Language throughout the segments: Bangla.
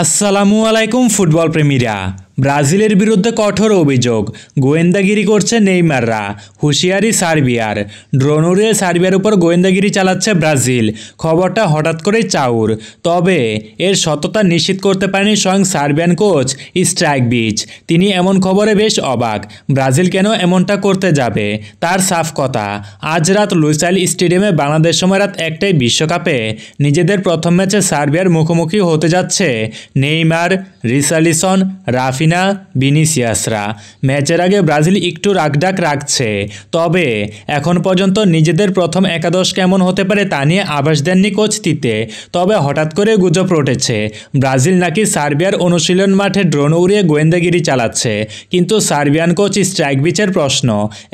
আসসালামু আলাইকুম ফুটবল প্রেমীরা ব্রাজিলের বিরুদ্ধে কঠোর অভিযোগ গোয়েন্দাগিরি করছে নেইমাররা হুঁশিয়ারি সার্বিয়ার ড্রোন উড়িয়ে সার্বিয়ার উপর গোয়েন্দাগিরি চালাচ্ছে ব্রাজিল খবরটা হঠাৎ করেই চাউর তবে এর সততা নিশ্চিত করতে পারেনি স্বয়ং সার্বিয়ান কোচ স্ট্রাইক বিচ তিনি এমন খবরে বেশ অবাক ব্রাজিল কেন এমনটা করতে যাবে তার সাফ কথা আজ রাত লুইসাইল স্টেডিয়ামে বাংলাদেশ সময় রাত একটাই বিশ্বকাপে নিজেদের প্রথম ম্যাচে সার্বিয়ার মুখোমুখি হতে যাচ্ছে নেইমার রিসালিসন রাফিন না ভিনিসিয়াসরা ম্যাচের আগে ব্রাজিল একটু রাগডাক রাখছে তবে এখন পর্যন্ত নিজেদের প্রথম একাদশ কেমন হতে পারে তা নিয়ে আভাস দেননি কোচ তিতে তবে হঠাৎ করে গুজব রটেছে ব্রাজিল নাকি সার্বিয়ার অনুশীলন মাঠে ড্রোন উড়িয়ে গোয়েন্দাগিরি চালাচ্ছে কিন্তু সার্বিয়ান কোচ স্ট্রাইক বিচের প্রশ্ন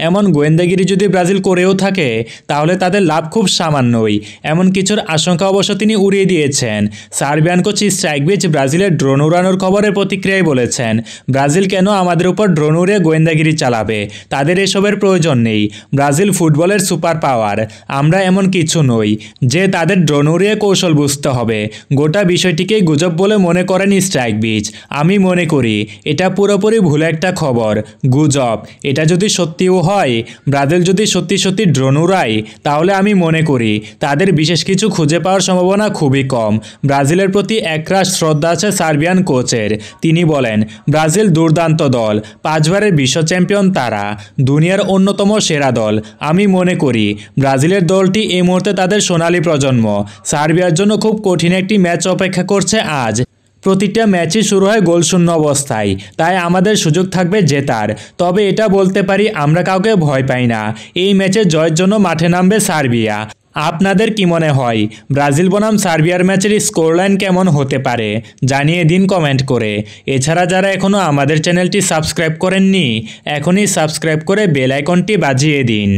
এমন গোয়েন্দাগিরি যদি ব্রাজিল করেও থাকে তাহলে তাদের লাভ খুব সামান্যই এমন কিছুর আশঙ্কা অবশ্য তিনি উড়িয়ে দিয়েছেন সার্বিয়ান কোচ স্ট্রাইক বিচ ব্রাজিলের ড্রোন উড়ানোর খবরের প্রতিক্রিয়ায় বলেছেন ব্রাজিল কেন আমাদের উপর ড্রোন উড়ে গোয়েন্দাগিরি চালাবে তাদের এসবের প্রয়োজন নেই ব্রাজিল ফুটবলের সুপার পাওয়ার আমরা এমন কিছু নই যে তাদের ড্রোন উড়িয়ে কৌশল বুঝতে হবে গোটা বিষয়টিকেই গুজব বলে মনে করেন স্ট্রাইক বিচ আমি মনে করি এটা পুরোপুরি ভুল একটা খবর গুজব এটা যদি সত্যিও হয় ব্রাজিল যদি সত্যি সত্যি ড্রোন উড়ায় তাহলে আমি মনে করি তাদের বিশেষ কিছু খুঁজে পাওয়ার সম্ভাবনা খুবই কম ব্রাজিলের প্রতি একরাশ শ্রদ্ধা আছে সার্বিয়ান কোচের তিনি বলেন ব্রাজিল দুর্দান্ত দল পাঁচবারের বিশ্ব চ্যাম্পিয়ন তারা দুনিয়ার অন্যতম সেরা দল আমি মনে করি ব্রাজিলের দলটি এই মুহূর্তে তাদের সোনালী প্রজন্ম সার্বিয়ার জন্য খুব কঠিন একটি ম্যাচ অপেক্ষা করছে আজ প্রতিটা ম্যাচই শুরু হয় গোলশূন্য অবস্থায় তাই আমাদের সুযোগ থাকবে জেতার তবে এটা বলতে পারি আমরা কাউকে ভয় পাই না এই ম্যাচে জয়ের জন্য মাঠে নামবে সার্বিয়া আপনাদের কি মনে হয় ব্রাজিল বনাম সার্বিয়ার ম্যাচের স্কোরলাইন কেমন হতে পারে জানিয়ে দিন কমেন্ট করে এছাড়া যারা এখনও আমাদের চ্যানেলটি সাবস্ক্রাইব করেননি এখনই সাবস্ক্রাইব করে বেল আইকনটি বাজিয়ে দিন